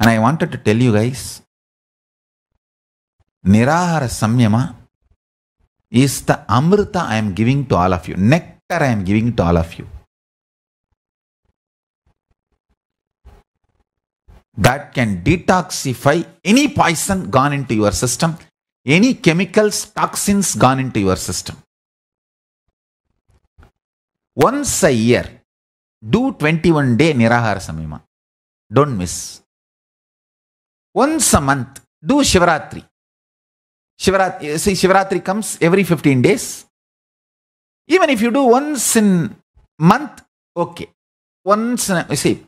And I wanted to tell you guys Nirahara Samyama is the Amrita I am giving to all of you, nectar I am giving to all of you. That can detoxify any poison gone into your system, any chemicals, toxins gone into your system. Once a year, do 21 day Nirahara Samyama. Don't miss once a month, do Shivaratri. Shivaratri, eh, see, Shivaratri comes every 15 days. Even if you do once in month, okay. Once, in, you see,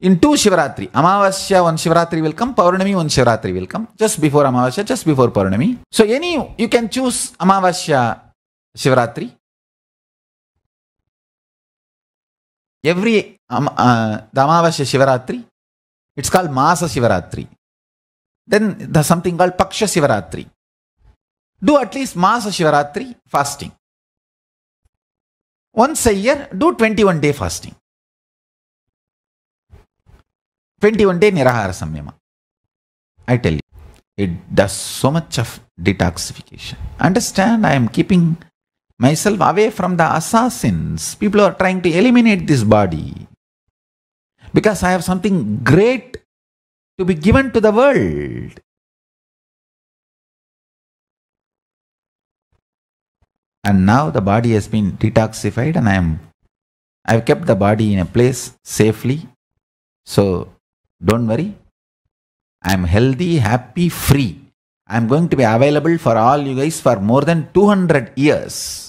in two Shivaratri, Amavasya one Shivaratri will come, Paurnami one Shivaratri will come, just before Amavasya, just before Paurnami. So any, you can choose Amavasya Shivaratri. Every um, uh, Amavasya Shivaratri, it's called Masa Shivaratri. Then there's something called Paksha Shivaratri. Do at least Masa Shivaratri fasting. Once a year, do 21 day fasting. 21 day Nirahara Samyama. I tell you, it does so much of detoxification. Understand, I am keeping myself away from the assassins. People are trying to eliminate this body because I have something great to be given to the world. And now the body has been detoxified and I am I've kept the body in a place safely. So don't worry. I'm healthy, happy, free. I'm going to be available for all you guys for more than 200 years.